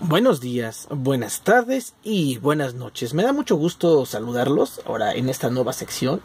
Buenos días, buenas tardes y buenas noches. Me da mucho gusto saludarlos ahora en esta nueva sección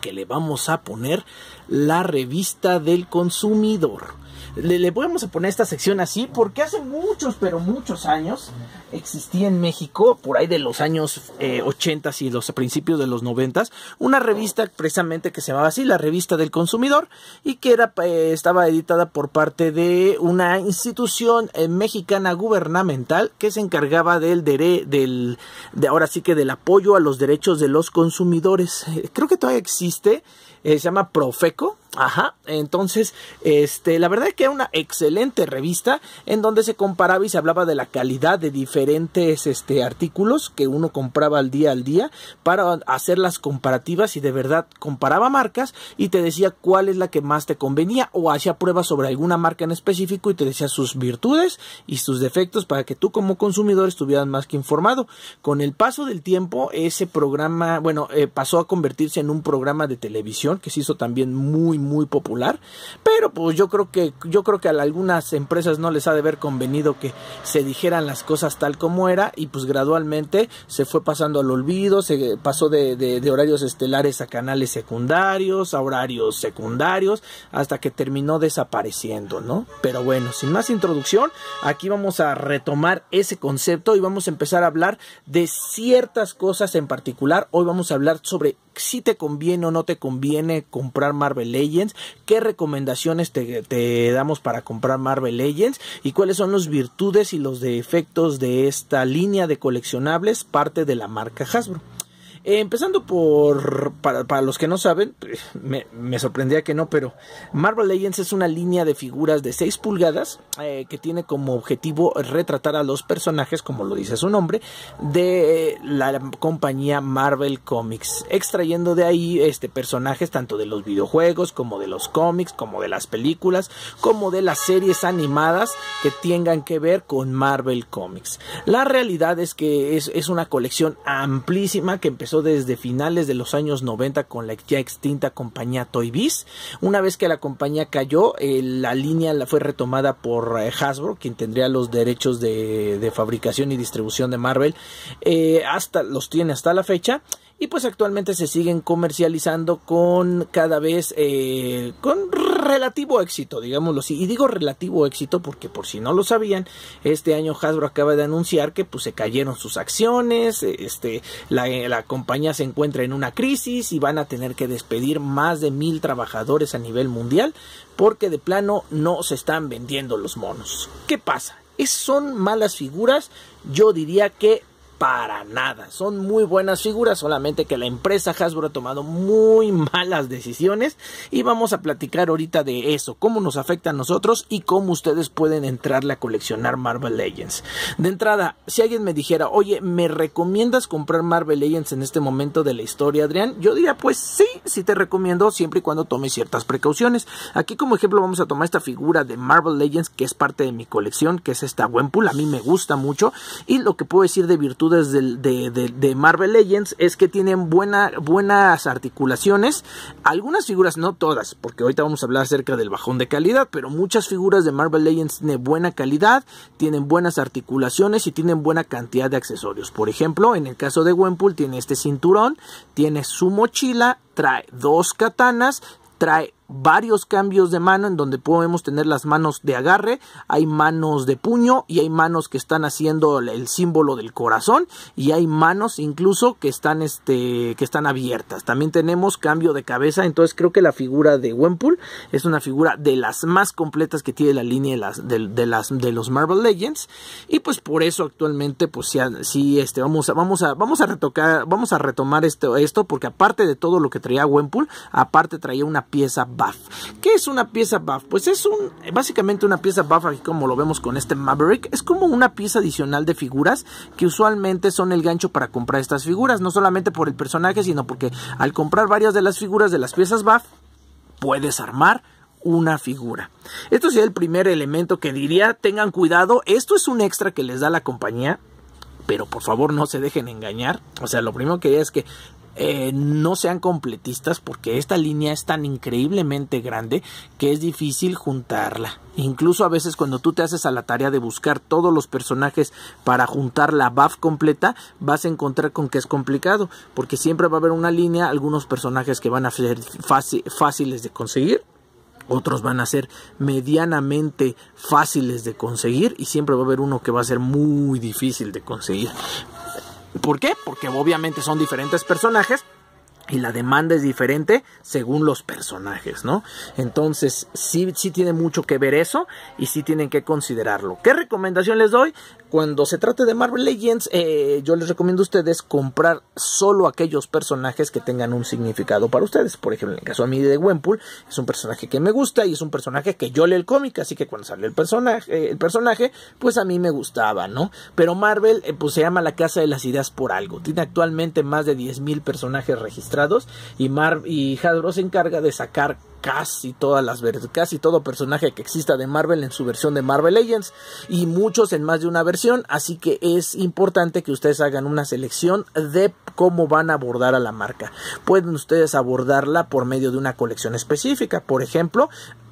que le vamos a poner la revista del consumidor le, le podemos poner esta sección así porque hace muchos, pero muchos años existía en México, por ahí de los años 80 eh, y los principios de los 90, una revista precisamente que se llamaba así, la revista del consumidor, y que era, eh, estaba editada por parte de una institución eh, mexicana gubernamental que se encargaba del, derecho del ahora sí que del apoyo a los derechos de los consumidores. Creo que todavía existe, se llama Profeco, Ajá, entonces, este, la verdad que era una excelente revista en donde se comparaba y se hablaba de la calidad de diferentes este, artículos que uno compraba al día al día para hacer las comparativas y de verdad comparaba marcas y te decía cuál es la que más te convenía o hacía pruebas sobre alguna marca en específico y te decía sus virtudes y sus defectos para que tú como consumidor estuvieras más que informado. Con el paso del tiempo, ese programa, bueno, eh, pasó a convertirse en un programa de televisión que se hizo también muy muy popular, pero pues yo creo que yo creo que a algunas empresas no les ha de haber convenido que se dijeran las cosas tal como era y pues gradualmente se fue pasando al olvido, se pasó de horarios estelares a canales secundarios, a horarios secundarios, hasta que terminó desapareciendo, ¿no? Pero bueno, sin más introducción, aquí vamos a retomar ese concepto y vamos a empezar a hablar de ciertas cosas en particular. Hoy vamos a hablar sobre si te conviene o no te conviene comprar Marvel Legends, qué recomendaciones te, damos para comprar Marvel Legends y cuáles son las virtudes y los defectos de esta línea de coleccionables parte de la marca Hasbro empezando por, para, los que no saben, me, me, sorprendía que no, pero Marvel Legends es una línea de figuras de 6 pulgadas eh, que tiene como objetivo retratar a los personajes, como lo dice su nombre, de la compañía Marvel Comics, extrayendo de ahí este, personajes tanto de los videojuegos como de los cómics, como de las películas, como de las series animadas que tengan que ver con Marvel Comics. La realidad es que es una colección amplísima que empezó desde finales de los años 90 con la ya extinta compañía Toy Biz. Una vez que la compañía cayó, eh, la línea la fue retomada por eh, Hasbro, quien tendría los derechos de, fabricación y distribución de Marvel. Eh, hasta los tiene hasta la fecha y pues actualmente se siguen comercializando con cada vez eh, con relativo éxito, digámoslo así. Y digo relativo éxito porque por si no lo sabían, este año Hasbro acaba de anunciar que pues se cayeron sus acciones, este, la, la compañía se encuentra en una crisis y van a tener que despedir más de mil trabajadores a nivel mundial porque de plano no se están vendiendo los monos. ¿Qué pasa? Es, son malas figuras, yo diría que para nada. Son muy buenas figuras, solamente que la empresa Hasbro ha tomado muy malas decisiones y vamos a platicar ahorita de eso, cómo nos afecta a nosotros y cómo ustedes pueden entrarle a coleccionar Marvel Legends. De entrada, si alguien me dijera, oye, ¿me recomiendas comprar Marvel Legends en este momento de la historia, Adrián? Yo diría, pues sí, sí te recomiendo siempre y cuando tomes ciertas precauciones. Aquí como ejemplo vamos a tomar esta figura de Marvel Legends que es parte de mi colección, que es esta Wempool, a mí me gusta mucho y lo que puedo decir de virtud de, Marvel Legends es que tienen buenas articulaciones. Algunas figuras, no todas, porque ahorita vamos a hablar acerca del bajón de calidad, pero muchas figuras de Marvel Legends tienen buena calidad, tienen buenas articulaciones y tienen buena cantidad de accesorios. Por ejemplo, en el caso de Wempool tiene este cinturón, tiene su mochila, trae dos katanas, trae varios cambios de mano en donde podemos tener las manos de agarre, hay manos de puño y hay manos que están haciendo el símbolo del corazón y hay manos incluso que están este que están abiertas. También tenemos cambio de cabeza, entonces creo que la figura de Wempool es una figura de las más completas que tiene la línea de las de, las de los Marvel Legends y pues por eso actualmente pues sí, este vamos a vamos a vamos a retocar vamos a retomar esto esto porque aparte de todo lo que traía Wempool, aparte traía una pieza ¿Qué es una pieza buff? Pues es un, básicamente una pieza buff, aquí como lo vemos con este Maverick, es como una pieza adicional de figuras que usualmente son el gancho para comprar estas figuras, no solamente por el personaje, sino porque al comprar varias de las figuras de las piezas buff, puedes armar una figura. Esto sería el primer elemento que diría, tengan cuidado, esto es un extra que les da la compañía, pero por favor no se dejen engañar. O sea, lo primero que es que eh, no sean completistas porque esta línea es tan increíblemente grande que es difícil juntarla. Incluso a veces cuando tú te haces a la tarea de buscar todos los personajes para juntar la buff completa, vas a encontrar con que es complicado, porque siempre va a haber una línea, algunos personajes que van a ser fáciles de conseguir otros van a ser medianamente fáciles de conseguir y siempre va a haber uno que va a ser muy difícil de conseguir. ¿Por qué? Porque obviamente son diferentes personajes y la demanda es diferente según los personajes, ¿no? Entonces, sí, sí tiene mucho que ver eso y sí tienen que considerarlo. ¿Qué recomendación les doy? Cuando se trate de Marvel Legends, eh, yo les recomiendo a ustedes comprar solo aquellos personajes que tengan un significado para ustedes. Por ejemplo, en el caso de mí de Wempool, es un personaje que me gusta y es un personaje que yo leo el cómic, así que cuando sale el personaje, eh, el personaje pues a mí me gustaba, ¿no? Pero Marvel, eh, pues se llama la Casa de las Ideas por algo. Tiene actualmente más de 10.000 personajes registrados y Mar y Hasbro se encarga de sacar casi todas las casi todo personaje que exista de Marvel en su versión de Marvel Legends y muchos en más de una versión, así que es importante que ustedes hagan una selección de cómo van a abordar a la marca. Pueden ustedes abordarla por medio de una colección específica, por ejemplo,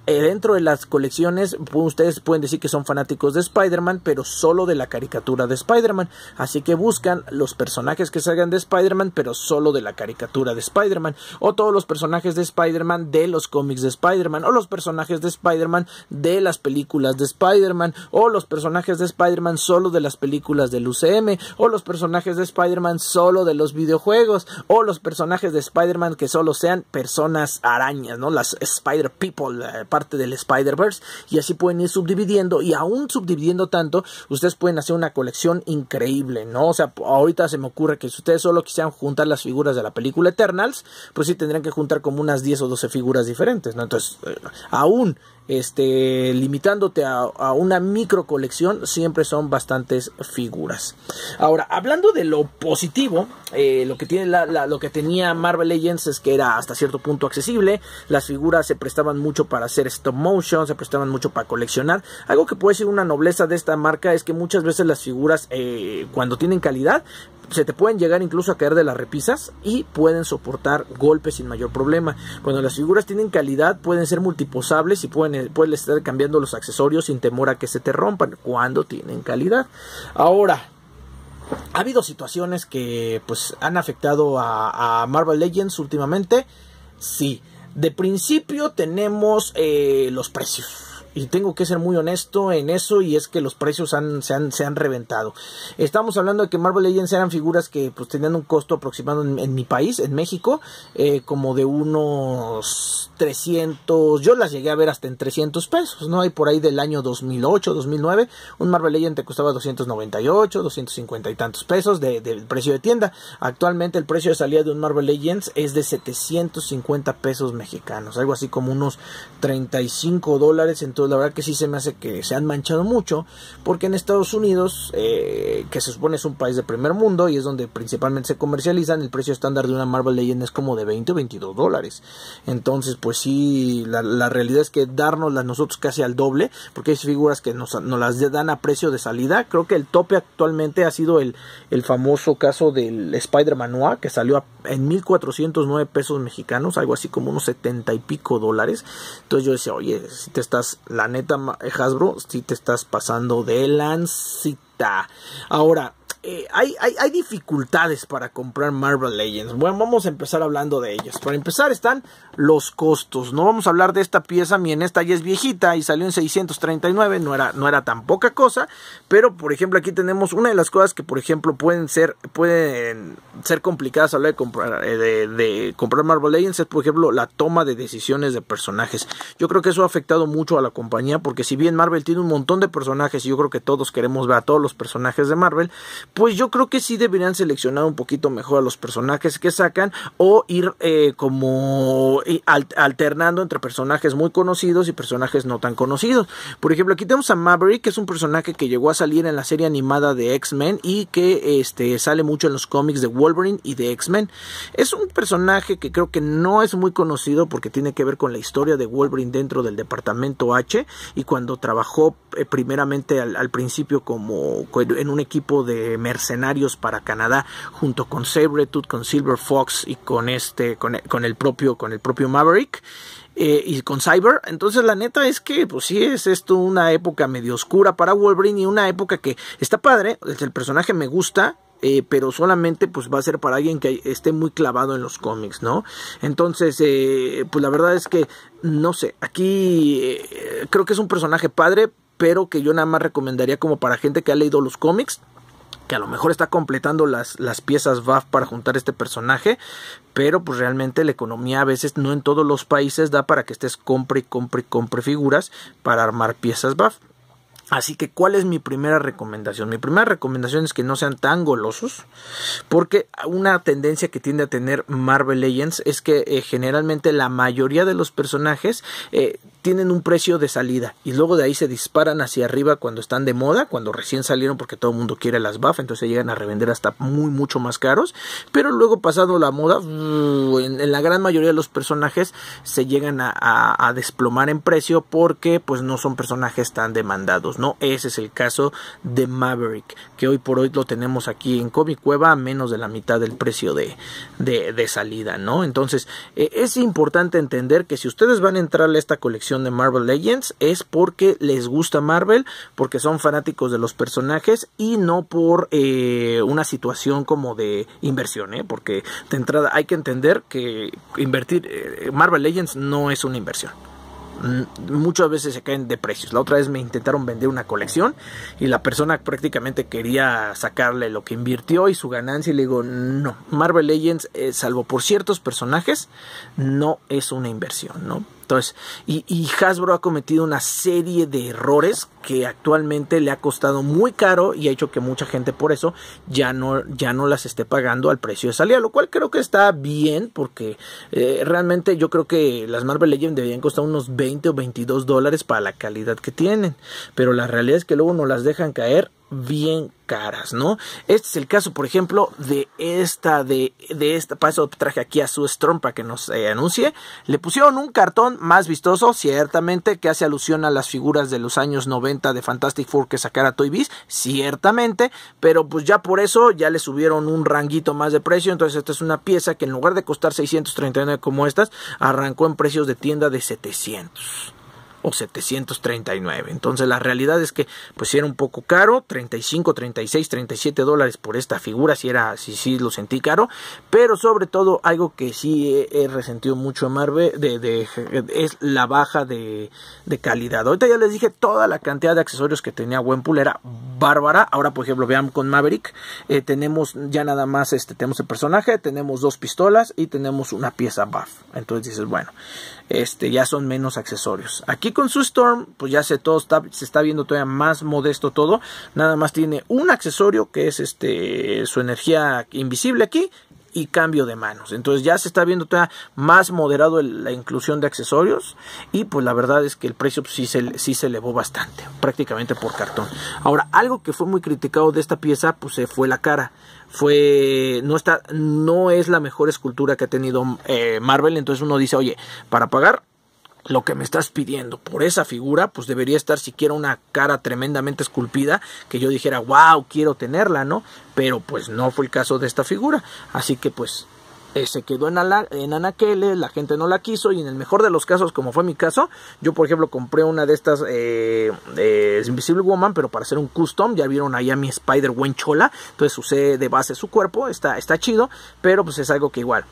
eh, dentro de las colecciones ustedes pueden decir que son fanáticos de Spider-Man, pero solo de la caricatura de Spider-Man. Así que buscan los personajes que salgan de Spider-Man, pero solo de la caricatura de Spider-Man. O todos los personajes de Spider-Man de los cómics de Spider-Man. O los personajes de Spider-Man de las películas de Spider-Man. O los personajes de Spider-Man solo de las películas del UCM. O los personajes de Spider-Man solo de los videojuegos. O los personajes de Spider-Man que solo sean personas arañas, ¿no? Las Spider-People. Eh, parte del Spider-Verse y así pueden ir subdividiendo y aún subdividiendo tanto, ustedes pueden hacer una colección increíble, ¿no? O sea, ahorita se me ocurre que si ustedes solo quisieran juntar las figuras de la película Eternals, pues sí tendrían que juntar como unas 10 o 12 figuras diferentes, ¿no? Entonces, eh, aún este, limitándote a, una micro colección, siempre son bastantes figuras. Ahora, hablando de lo positivo, eh, lo, que lo que tenía Marvel Legends es que era hasta cierto punto accesible, las figuras se prestaban mucho para hacer stop motion, se prestaban mucho para coleccionar. Algo que puede ser una nobleza de esta marca es que muchas veces las figuras, eh, cuando tienen calidad, se te pueden llegar incluso a caer de las repisas y pueden soportar golpes sin mayor problema. Cuando las figuras tienen calidad pueden ser multiposables y pueden, eh, estar cambiando los accesorios sin temor a que se te rompan cuando tienen calidad. Ahora, ha habido situaciones que pues han afectado a, Marvel Legends últimamente. Sí, de principio tenemos eh, los precios y tengo que ser muy honesto en eso y es que los precios se, han, reventado. Estamos hablando de que Marvel Legends eran figuras que pues, tenían un costo aproximado en, mi país, en México, eh, como de unos 300, yo las llegué a ver hasta en 300 pesos, ¿no? hay por ahí del año 2008, 2009, un Marvel Legend te costaba 298, 250 y tantos pesos del precio de tienda. Actualmente el precio de salida de un Marvel Legends es de 750 pesos mexicanos, algo así como unos 35 dólares en la verdad que sí se me hace que se han manchado mucho, porque en Estados Unidos, eh, que se supone es un país de primer mundo y es donde principalmente se comercializan, el precio estándar de una Marvel Legend es como de 20 o 22 dólares. Entonces, pues sí, la, realidad es que a nosotros casi al doble, porque hay figuras que nos, las dan a precio de salida. Creo que el tope actualmente ha sido el, el famoso caso del Spider-Man Noir, que salió en 1409 pesos mexicanos, algo así como unos 70 y pico dólares. Entonces yo decía, oye, si te estás la neta, Hasbro, si te estás pasando de lancita. Ahora, eh, hay, hay, dificultades para comprar Marvel Legends. Bueno, vamos a empezar hablando de ellas. Para empezar están los costos. No vamos a hablar de esta pieza, miren, esta ya es viejita y salió en 639, no era, no era tan poca cosa. Pero, por ejemplo, aquí tenemos una de las cosas que, por ejemplo, pueden ser, pueden ser complicadas a la de comprar, eh, de comprar Marvel Legends es, por ejemplo, la toma de decisiones de personajes. Yo creo que eso ha afectado mucho a la compañía porque si bien Marvel tiene un montón de personajes y yo creo que todos queremos ver a todos los personajes de Marvel, pues yo creo que sí deberían seleccionar un poquito mejor a los personajes que sacan o ir eh, como alternando entre personajes muy conocidos y personajes no tan conocidos. Por ejemplo, aquí tenemos a Maverick, que es un personaje que llegó a salir en la serie animada de X-Men y que este, sale mucho en los cómics de Wolverine y de X-Men. Es un personaje que creo que no es muy conocido porque tiene que ver con la historia de Wolverine dentro del departamento H y cuando trabajó eh, primeramente al principio como en un equipo de mercenarios para Canadá junto con Sabretooth, con Silver Fox y con este con, el propio con el propio Maverick eh, y con Cyber. Entonces la neta es que pues sí es esto una época medio oscura para Wolverine y una época que está padre, el personaje me gusta, eh, pero solamente pues va a ser para alguien que esté muy clavado en los cómics, ¿no? Entonces, eh, pues la verdad es que, no sé, aquí creo que es un personaje padre, pero que yo nada más recomendaría como para gente que ha leído los cómics, que a lo mejor está completando las, las piezas BAF para juntar este personaje, pero pues realmente la economía a veces no en todos los países da para que estés compre y compre y compre figuras para armar piezas BAF. Así que, ¿cuál es mi primera recomendación? Mi primera recomendación es que no sean tan golosos, porque una tendencia que tiende a tener Marvel Legends es que eh, generalmente la mayoría de los personajes eh, tienen un precio de salida y luego de ahí se disparan hacia arriba cuando están de moda, cuando recién salieron porque todo el mundo quiere las BAF, entonces llegan a revender hasta muy mucho más caros, pero luego pasado la moda, uh, en, la gran mayoría de los personajes se llegan a, desplomar en precio porque pues no son personajes tan demandados, ¿no? Ese es el caso de Maverick, que hoy por hoy lo tenemos aquí en Comic Cueva a menos de la mitad del precio de, salida, ¿no? Entonces eh, es importante entender que si ustedes van a entrar a esta colección, de Marvel Legends es porque les gusta Marvel, porque son fanáticos de los personajes y no por eh, una situación como de inversión, ¿eh? porque de entrada hay que entender que invertir eh, Marvel Legends no es una inversión mm, muchas veces se caen de precios. La otra vez me intentaron vender una colección y la persona prácticamente quería sacarle lo que invirtió y su ganancia y le digo, no, Marvel Legends, salvo por ciertos personajes, no es una inversión, ¿no? Entonces, y, Hasbro ha cometido una serie de errores que actualmente le ha costado muy caro y ha hecho que mucha gente por eso ya no, ya no las esté pagando al precio de salida, lo cual creo que está bien porque eh, realmente yo creo que las Marvel Legends deberían costar unos 20 o 22 dólares para la calidad que tienen, pero la realidad es que luego no las dejan caer bien caras, ¿no? Este es el caso, por ejemplo, de esta, de, de esta, para eso traje aquí a su estrompa para que nos eh, anuncie. Le pusieron un cartón más vistoso, ciertamente, que hace alusión a las figuras de los años 90 de Fantastic Four que sacara Toy Biz, ciertamente, pero pues ya por eso ya le subieron un ranguito más de precio, entonces esta es una pieza que en lugar de costar 639 como estas, arrancó en precios de tienda de 700 o 739. Entonces la realidad es que pues si era un poco caro, 35, 36, 37 dólares por esta figura, si era, si sí lo sentí caro, pero sobre todo algo que sí he, resentido mucho a Marvel de, es la baja de, calidad. Ahorita ya les dije toda la cantidad de accesorios que tenía Wenpool era bárbara. Ahora por ejemplo vean con Maverick eh, tenemos ya nada más este tenemos el personaje, tenemos dos pistolas y tenemos una pieza buff. Entonces dices bueno este, ya son menos accesorios. Aquí con su Storm, pues ya se todo está, se está viendo todavía más modesto todo. Nada más tiene un accesorio que es este su energía invisible aquí y cambio de manos. Entonces ya se está viendo más moderado la inclusión de accesorios y pues la verdad es que el precio pues, sí se, sí se elevó bastante, prácticamente por cartón. Ahora, algo que fue muy criticado de esta pieza pues fue la cara fue no está no es la mejor escultura que ha tenido eh, Marvel entonces uno dice oye para pagar lo que me estás pidiendo por esa figura, pues debería estar siquiera una cara tremendamente esculpida que yo dijera, wow, quiero tenerla, ¿no? Pero pues no fue el caso de esta figura. Así que pues eh, se quedó en, en anaqueles, la gente no la quiso y en el mejor de los casos, como fue mi caso, yo por ejemplo compré una de estas eh, Invisible Woman, pero para hacer un custom, ya vieron a mi spider chola entonces usé de base su cuerpo, está, está chido, pero pues es algo que igual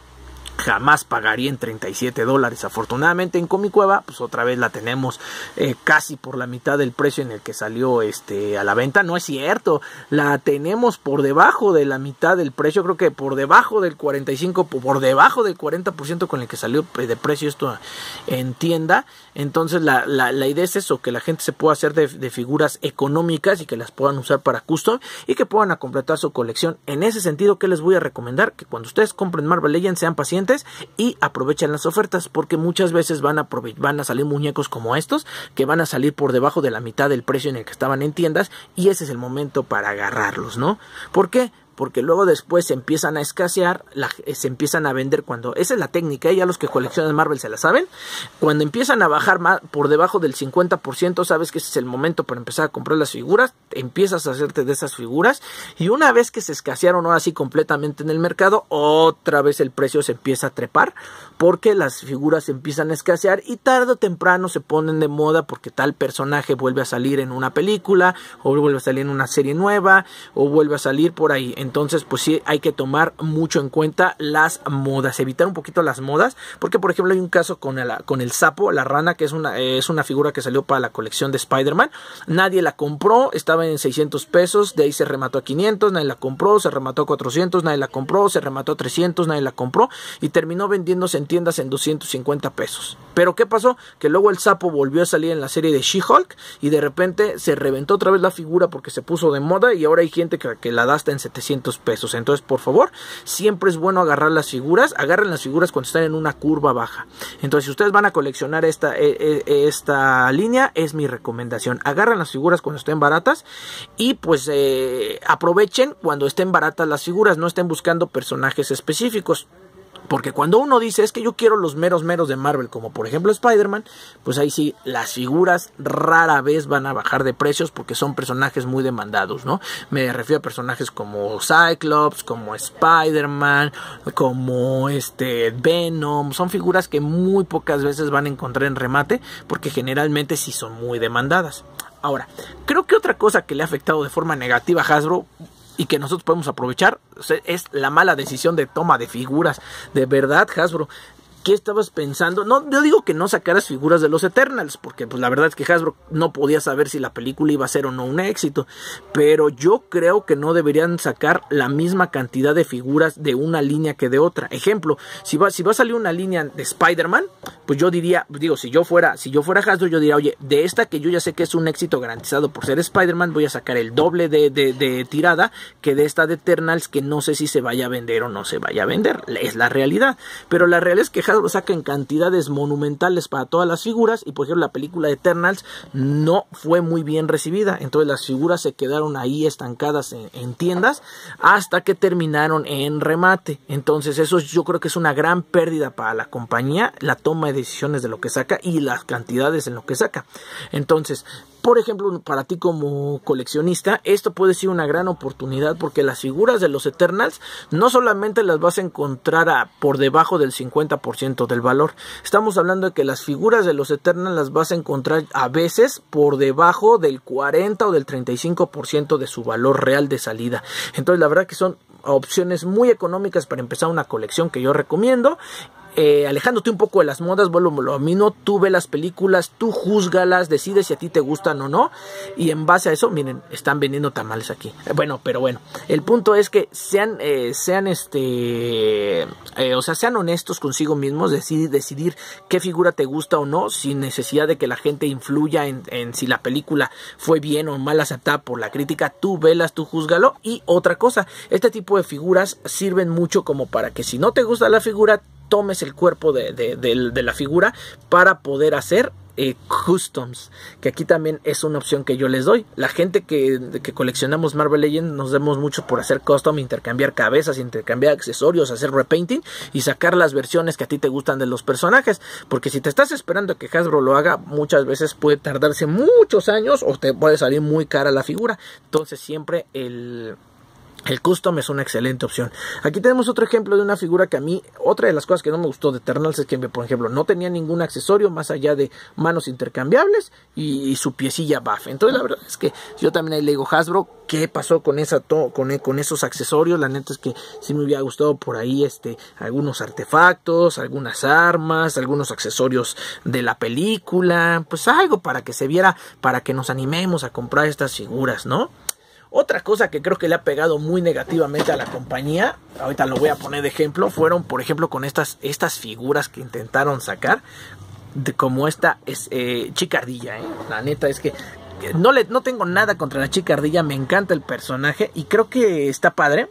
jamás pagaría en 37 dólares. Afortunadamente en Comicueva, pues otra vez la tenemos eh, casi por la mitad del precio en el que salió este, a la venta. No es cierto, la tenemos por debajo de la mitad del precio, creo que por debajo del 45, por debajo del 40% con el que salió eh, de precio esto en tienda. Entonces la, idea es eso, que la gente se pueda hacer de, figuras económicas y que las puedan usar para custom y que puedan completar su colección. En ese sentido, que les voy a recomendar? Que cuando ustedes compren Marvel Legends sean pacientes y aprovechan las ofertas porque muchas veces van a, van a salir muñecos como estos que van a salir por debajo de la mitad del precio en el que estaban en tiendas y ese es el momento para agarrarlos, ¿no? ¿Por qué? porque luego después se empiezan a escasear, eh, se empiezan a vender cuando, esa es la técnica, ¿eh? ya los que coleccionan Marvel se la saben, cuando empiezan a bajar por debajo del 50%, sabes que ese es el momento para empezar a comprar las figuras, empiezas a hacerte de esas figuras y una vez que se escasearon ahora sí completamente en el mercado, otra vez el precio se empieza a trepar porque las figuras empiezan a escasear y tarde o temprano se ponen de moda porque tal personaje vuelve a salir en una película o vuelve a salir en una serie nueva o vuelve a salir por ahí. Entonces, pues sí hay que tomar mucho en cuenta las modas, evitar un poquito las modas, porque por ejemplo hay un caso con el, con el sapo, la rana, que es una, es una figura que salió para la colección de Spider-Man. Nadie la compró, estaba en 600 pesos, de ahí se remató a 500, nadie la compró, se remató a 400, nadie la compró, se remató a 300, nadie la compró y terminó vendiéndose en tiendas en 250 pesos. Pero ¿qué pasó? Que luego el sapo volvió a salir en la serie de She-Hulk y de repente se reventó otra vez la figura porque se puso de moda y ahora hay gente que, que la da hasta en 700 pesos. Entonces, por favor, siempre es bueno agarrar las figuras. Agarren las figuras cuando están en una curva baja. Entonces, si ustedes van a coleccionar esta, eh, eh, línea, es mi recomendación. Agarren las figuras cuando estén baratas y pues eh, aprovechen cuando estén baratas las figuras. No estén buscando personajes específicos. Porque cuando uno dice, es que yo quiero los meros meros de Marvel, como por ejemplo Spider-Man, pues ahí sí, las figuras rara vez van a bajar de precios porque son personajes muy demandados, ¿no? Me refiero a personajes como Cyclops, como Spider-Man, como este Venom, son figuras que muy pocas veces van a encontrar en remate porque generalmente sí son muy demandadas. Ahora, creo que otra cosa que le ha afectado de forma negativa a Hasbro, y que nosotros podemos aprovechar. Es la mala decisión de toma de figuras. De verdad, Hasbro, ¿Qué estabas pensando? No, yo digo que no sacaras figuras de los Eternals, porque pues la verdad es que Hasbro no podía saber si la película iba a ser o no un éxito, pero yo creo que no deberían sacar la misma cantidad de figuras de una línea que de otra. Ejemplo, si va, si va a salir una línea de Spider-Man, pues yo diría, digo, si yo fuera, si yo fuera Hasbro, yo diría, oye, de esta que yo ya sé que es un éxito garantizado por ser Spider-Man, voy a sacar el doble de, tirada que de esta de Eternals, que no sé si se vaya a vender o no se vaya a vender, es la realidad, pero la realidad es que lo en cantidades monumentales para todas las figuras y por ejemplo la película Eternals no fue muy bien recibida, entonces las figuras se quedaron ahí estancadas en tiendas hasta que terminaron en remate, entonces eso yo creo que es una gran pérdida para la compañía, la toma de decisiones de lo que saca y las cantidades en lo que saca, entonces por ejemplo, para ti como coleccionista, esto puede ser una gran oportunidad porque las figuras de los Eternals no solamente las vas a encontrar por debajo del 50% del valor. Estamos hablando de que las figuras de los Eternals las vas a encontrar a veces por debajo del 40 o del 35% de su valor real de salida. Entonces, la verdad que son opciones muy económicas para empezar una colección que yo recomiendo eh, alejándote un poco de las modas, vuelvo lo mismo, tú ve las películas, tú juzgalas, decides si a ti te gustan o no, y en base a eso, miren, están vendiendo tamales aquí. Eh, bueno, pero bueno, el punto es que sean, eh, sean este, o sea, sean honestos consigo mismos, decidir, decidir qué figura te gusta o no, sin necesidad de que la gente influya en, en si la película fue bien o mal aceptada por la crítica, tú velas, tú juzgalo. y otra cosa, este tipo de figuras sirven mucho como para que si no te gusta la figura, tomes el cuerpo de, la figura para poder hacer eh, customs, que aquí también es una opción que yo les doy. La gente que, que coleccionamos Marvel Legends nos demos mucho por hacer custom, intercambiar cabezas, intercambiar accesorios, hacer repainting y sacar las versiones que a ti te gustan de los personajes. Porque si te estás esperando que Hasbro lo haga, muchas veces puede tardarse muchos años o te puede salir muy cara la figura. Entonces siempre el el custom es una excelente opción. Aquí tenemos otro ejemplo de una figura que a mí, otra de las cosas que no me gustó de Eternals es que, por ejemplo, no tenía ningún accesorio más allá de manos intercambiables y, su piecilla buff. Entonces, la verdad es que yo también ahí le digo Hasbro, ¿qué pasó con, esa con, con, esos accesorios? La neta es que sí me hubiera gustado por ahí este, algunos artefactos, algunas armas, algunos accesorios de la película, pues algo para que se viera, para que nos animemos a comprar estas figuras, ¿no? Otra cosa que creo que le ha pegado muy negativamente a la compañía, ahorita lo voy a poner de ejemplo, fueron por ejemplo con estas, estas figuras que intentaron sacar, como esta es, eh, chicardilla, ¿eh? la neta es que no, le, no tengo nada contra la chicardilla me encanta el personaje y creo que está padre.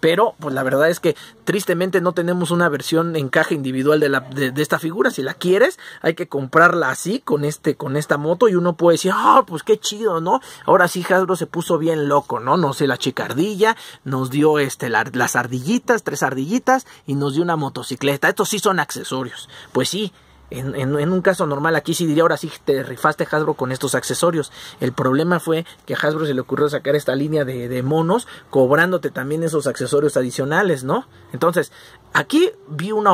Pero, pues la verdad es que tristemente no tenemos una versión en caja individual de, de, esta figura. Si la quieres, hay que comprarla así, con, este, con esta moto. Y uno puede decir, ah, pues qué chido, ¿no? Ahora sí, Hasbro se puso bien loco, ¿no? Nos sé, la chicardilla, nos dio este, las ardillitas, tres ardillitas, y nos dio una motocicleta. Estos sí son accesorios. Pues sí, en, un caso normal, aquí sí diría, ahora sí te rifaste Hasbro con estos accesorios. El problema fue que a Hasbro se le ocurrió sacar esta línea de, monos, cobrándote también esos accesorios adicionales, ¿no? Entonces, aquí vi un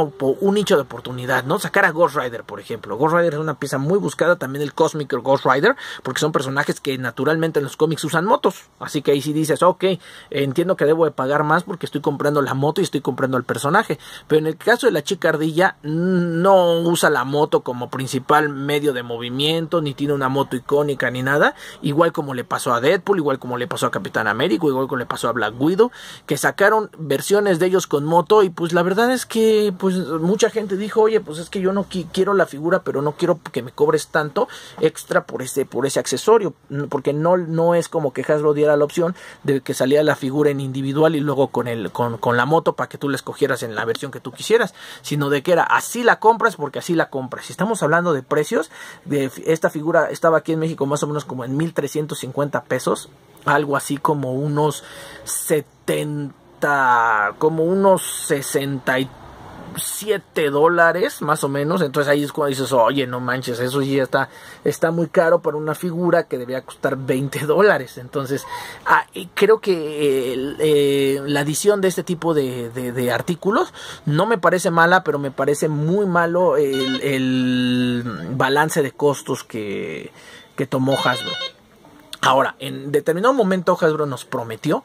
nicho de oportunidad, ¿no? Sacar a Ghost Rider, por ejemplo. Ghost Rider es una pieza muy buscada, también el Cosmic Ghost Rider, porque son personajes que naturalmente en los cómics usan motos. Así que ahí sí dices, ok, entiendo que debo de pagar más porque estoy comprando la moto y estoy comprando al personaje. Pero en el caso de la chica ardilla, no usa la moto como principal medio de movimiento, ni tiene una moto icónica ni nada, igual como le pasó a Deadpool, igual como le pasó a Capitán Américo igual como le pasó a Black Widow, que sacaron versiones de ellos con moto y pues la verdad es que pues mucha gente dijo, "Oye, pues es que yo no quiero la figura, pero no quiero que me cobres tanto extra por ese por ese accesorio, porque no no es como que Hasbro diera la opción de que saliera la figura en individual y luego con el con, con la moto para que tú la escogieras en la versión que tú quisieras, sino de que era así la compras porque así la compra. Si estamos hablando de precios, de esta figura estaba aquí en México más o menos como en 1350 pesos, algo así como unos 70, como unos 63 7 dólares más o menos. Entonces ahí es cuando dices, oye, no manches, eso ya está, está muy caro para una figura que debía costar 20 dólares. Entonces ah, creo que eh, la adición de este tipo de, artículos no me parece mala, pero me parece muy malo el, balance de costos que, que tomó Hasbro. Ahora, en determinado momento Hasbro nos prometió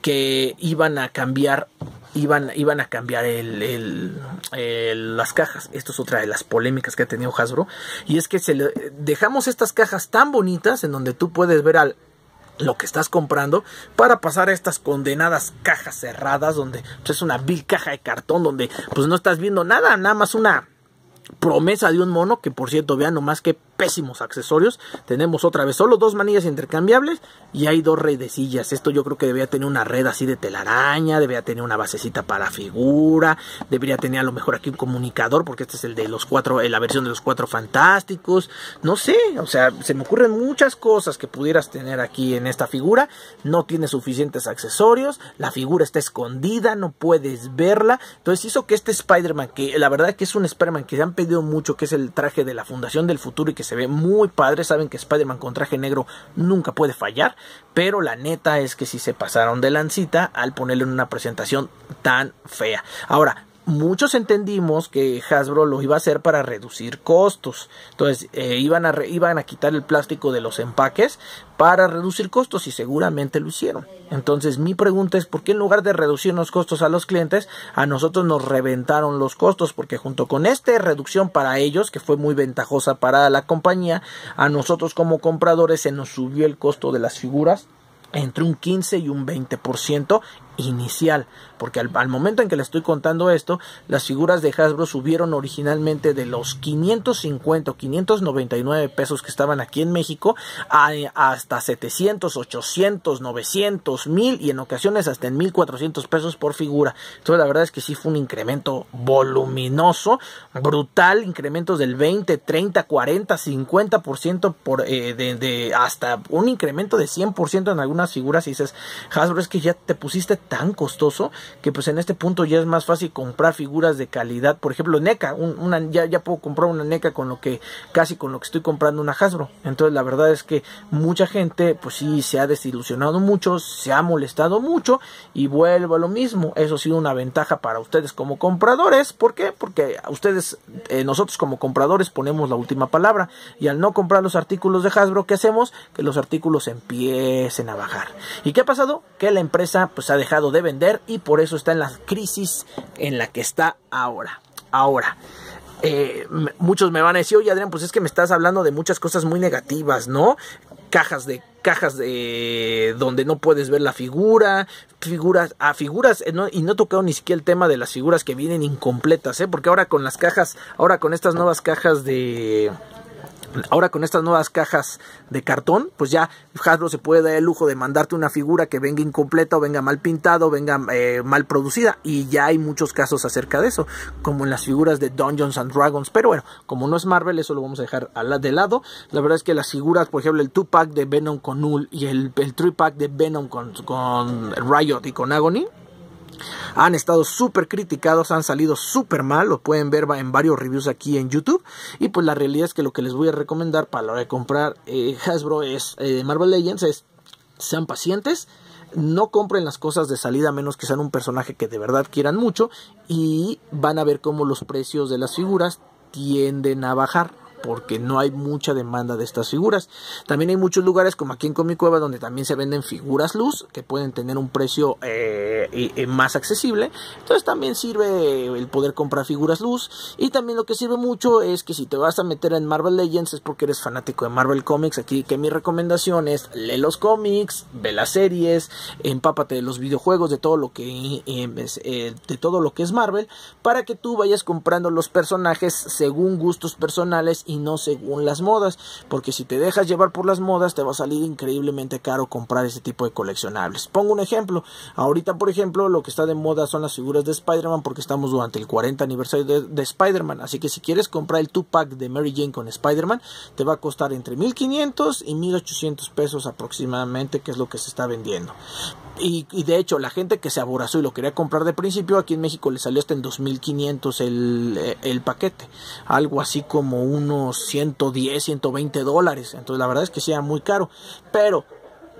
que iban a cambiar iban, a cambiar el, las cajas. Esto es otra de las polémicas que ha tenido Hasbro. Y es que le, dejamos estas cajas tan bonitas en donde tú puedes ver al, lo que estás comprando para pasar a estas condenadas cajas cerradas donde pues, es una vil caja de cartón donde pues no estás viendo nada, nada más una promesa de un mono que por cierto vean nomás que pésimos accesorios. Tenemos otra vez solo dos manillas intercambiables y hay dos redecillas. Esto yo creo que debería tener una red así de telaraña, debería tener una basecita para figura, debería tener a lo mejor aquí un comunicador, porque este es el de los cuatro, eh, la versión de los cuatro fantásticos. No sé, o sea, se me ocurren muchas cosas que pudieras tener aquí en esta figura. No tiene suficientes accesorios, la figura está escondida, no puedes verla. Entonces hizo que este Spider-Man, que la verdad que es un Spider-Man que se han pedido mucho, que es el traje de la Fundación del Futuro y que se ve muy padre. Saben que Spider-Man con traje negro nunca puede fallar. Pero la neta es que si sí se pasaron de lancita al ponerle una presentación tan fea. Ahora, muchos entendimos que Hasbro lo iba a hacer para reducir costos. Entonces, eh, iban, a iban a quitar el plástico de los empaques para reducir costos y seguramente lo hicieron. Entonces, mi pregunta es, ¿por qué en lugar de reducir los costos a los clientes, a nosotros nos reventaron los costos? Porque junto con esta reducción para ellos, que fue muy ventajosa para la compañía, a nosotros como compradores se nos subió el costo de las figuras entre un 15 y un 20% inicial porque al, momento en que le estoy contando esto, las figuras de Hasbro subieron originalmente de los 550 o 599 pesos que estaban aquí en México a, hasta 700, 800, 900, 1000 y en ocasiones hasta en 1400 pesos por figura. Entonces la verdad es que sí fue un incremento voluminoso, brutal, incrementos del 20, 30, 40, 50% por, eh, de, hasta un incremento de 100% en algunas figuras y dices, Hasbro es que ya te pusiste tan costoso que pues en este punto ya es más fácil comprar figuras de calidad, por ejemplo NECA, ya, puedo comprar una NECA con lo que casi con lo que estoy comprando una Hasbro, entonces la verdad es que mucha gente pues sí se ha desilusionado mucho, se ha molestado mucho y vuelvo a lo mismo, eso ha sido una ventaja para ustedes como compradores, ¿por qué? Porque ustedes, eh, nosotros como compradores ponemos la última palabra y al no comprar los artículos de Hasbro, ¿qué hacemos? Que los artículos empiecen a bajar. ¿Y qué ha pasado? Que la empresa pues ha dejado de vender y por eso está en la crisis en la que está ahora. Ahora, eh, muchos me van a decir, oye Adrián, pues es que me estás hablando de muchas cosas muy negativas, ¿no? Cajas de cajas de donde no puedes ver la figura, figuras a figuras eh, y no he tocado ni siquiera el tema de las figuras que vienen incompletas, ¿eh? Porque ahora con las cajas, ahora con estas nuevas cajas de Ahora con estas nuevas cajas de cartón, pues ya Hasbro se puede dar el lujo de mandarte una figura que venga incompleta o venga mal pintada o venga eh, mal producida. Y ya hay muchos casos acerca de eso, como en las figuras de Dungeons and Dragons. Pero bueno, como no es Marvel, eso lo vamos a dejar de lado. La verdad es que las figuras, por ejemplo, el 2-pack de Venom con Null y el, 3-pack de Venom con, con Riot y con Agony han estado súper criticados, han salido súper mal, lo pueden ver en varios reviews aquí en YouTube. Y pues la realidad es que lo que les voy a recomendar para la hora de comprar eh, Hasbro es eh, Marvel Legends es sean pacientes. No compren las cosas de salida a menos que sean un personaje que de verdad quieran mucho y van a ver cómo los precios de las figuras tienden a bajar porque no hay mucha demanda de estas figuras. También hay muchos lugares como aquí en Comic Cueva donde también se venden figuras luz que pueden tener un precio eh, eh, más accesible. Entonces también sirve el poder comprar figuras luz y también lo que sirve mucho es que si te vas a meter en Marvel Legends es porque eres fanático de Marvel Comics. Aquí que mi recomendación es lee los cómics, ve las series, empápate de los videojuegos, de todo lo que em, eh, de todo lo que es Marvel para que tú vayas comprando los personajes según gustos personales y no según las modas, porque si te dejas llevar por las modas te va a salir increíblemente caro comprar ese tipo de coleccionables. Pongo un ejemplo, ahorita por ejemplo lo que está de moda son las figuras de Spider-Man porque estamos durante el 40 aniversario de, Spider-Man, así que si quieres comprar el 2-pack de Mary Jane con Spider-Man te va a costar entre 1500 y 1800 pesos aproximadamente, que es lo que se está vendiendo. Y, de hecho, la gente que se aborazó y lo quería comprar de principio, aquí en México le salió hasta en 2.500 el, eh, el paquete. Algo así como unos 110, 120 dólares. Entonces, la verdad es que sea muy caro. Pero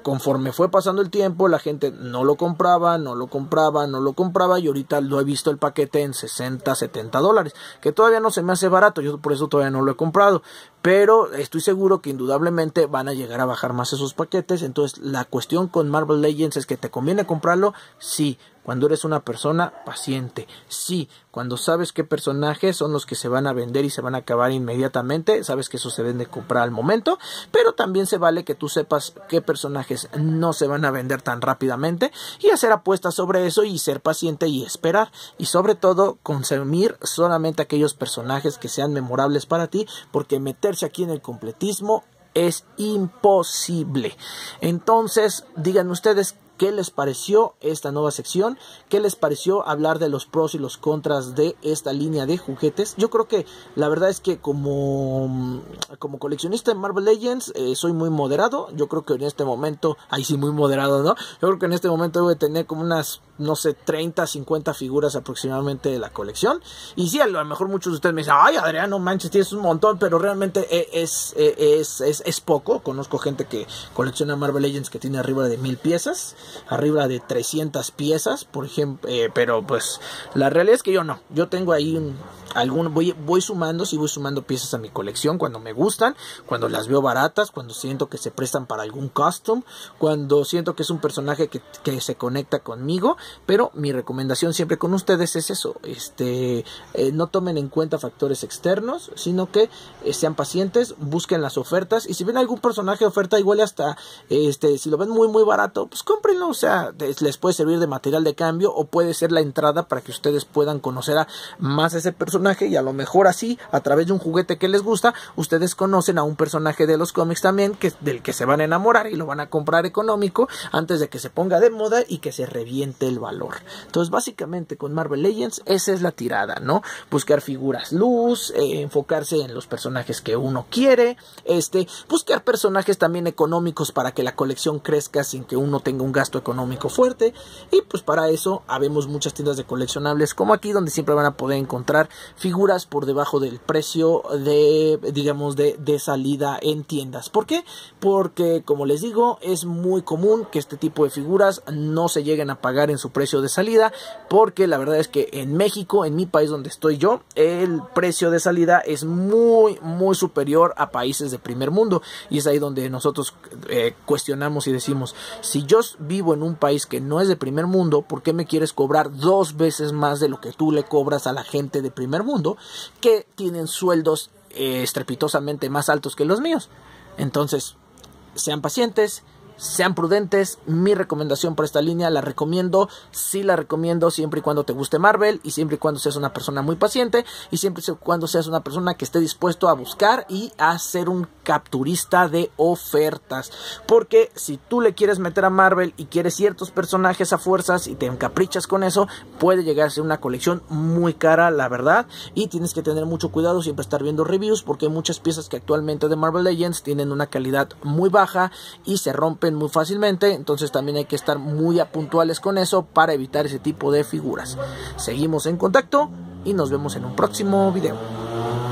conforme fue pasando el tiempo, la gente no lo compraba, no lo compraba, no lo compraba. Y ahorita lo he visto el paquete en 60, 70 dólares. Que todavía no se me hace barato. Yo por eso todavía no lo he comprado pero estoy seguro que indudablemente van a llegar a bajar más esos paquetes. Entonces, la cuestión con Marvel Legends es que te conviene comprarlo, si cuando eres una persona paciente, sí, cuando sabes qué personajes son los que se van a vender y se van a acabar inmediatamente, sabes que eso se vende comprar al momento, pero también se vale que tú sepas qué personajes no se van a vender tan rápidamente y hacer apuestas sobre eso y ser paciente y esperar y sobre todo consumir solamente aquellos personajes que sean memorables para ti porque meter aquí en el completismo es imposible. Entonces, digan ustedes qué les pareció esta nueva sección, qué les pareció hablar de los pros y los contras de esta línea de juguetes. Yo creo que la verdad es que como, mm, como coleccionista de Marvel Legends eh, soy muy moderado. Yo creo que en este momento, ahí sí muy moderado, ¿no? Yo creo que en este momento debo tener como unas no sé, 30, 50 figuras aproximadamente de la colección. Y sí, a lo mejor muchos de ustedes me dicen, ay Adriano... manches, tienes un montón, pero realmente e, e, es, es, es, poco. Conozco gente que colecciona Marvel Legends que tiene arriba de mil piezas, arriba de 300 piezas, por ejemplo, eh, pero pues la realidad es que yo no, yo tengo ahí un, algún, voy, voy sumando, sí voy sumando piezas a mi colección cuando me gustan, cuando las veo baratas, cuando siento que se prestan para algún custom, cuando siento que es un personaje que se conecta conmigo pero mi recomendación siempre con ustedes es eso, este, eh, no tomen en cuenta factores externos, sino que eh, sean pacientes, busquen las ofertas y si ven algún personaje de oferta igual hasta, este, si lo ven muy muy barato, pues cómprenlo, o sea, les puede servir de material de cambio o puede ser la entrada para que ustedes puedan conocer más a ese personaje y a lo mejor así, a través de un juguete que les gusta, ustedes conocen a un personaje de los cómics también que, del que se van a enamorar y lo van a comprar económico antes de que se ponga de moda y que se reviente el valor. Entonces, básicamente con Marvel Legends, esa es la tirada, ¿no? Buscar figuras luz, eh, enfocarse en los personajes que uno quiere, este, buscar personajes también económicos para que la colección crezca sin que uno tenga un gasto económico fuerte. Y pues para eso habemos muchas tiendas de coleccionables como aquí, donde siempre van a poder encontrar figuras por debajo del precio de, digamos, de salida en tiendas. ¿Por qué? Porque, como les digo, es muy común que este tipo de figuras no se lleguen a pagar en su precio de salida, porque la verdad es que en México, en mi país donde estoy yo, el precio de salida es muy, muy superior a países de primer mundo. Y es ahí donde nosotros eh, cuestionamos y decimos, si yo vivo en un país que no es de primer mundo, ¿por qué me quieres cobrar dos veces más de lo que tú le cobras a la gente de primer mundo que tienen sueldos eh, estrepitosamente más altos que los míos? Entonces, sean pacientes, sean prudentes, mi recomendación por esta línea la recomiendo, si la recomiendo siempre y cuando te guste Marvel y siempre y cuando seas una persona muy paciente y siempre y cuando seas una persona que esté dispuesto a buscar y a ser un capturista de ofertas. Porque si tú le quieres meter a Marvel y quieres ciertos personajes a fuerzas y te encaprichas con eso, puede llegar a ser una colección muy cara, la verdad. Y tienes que tener mucho cuidado, siempre estar viendo reviews porque hay muchas piezas que actualmente de Marvel Legends tienen una calidad muy baja y se rompen muy fácilmente, entonces también hay que estar muy puntuales con eso para evitar ese tipo de figuras. Seguimos en contacto y nos vemos en un próximo video.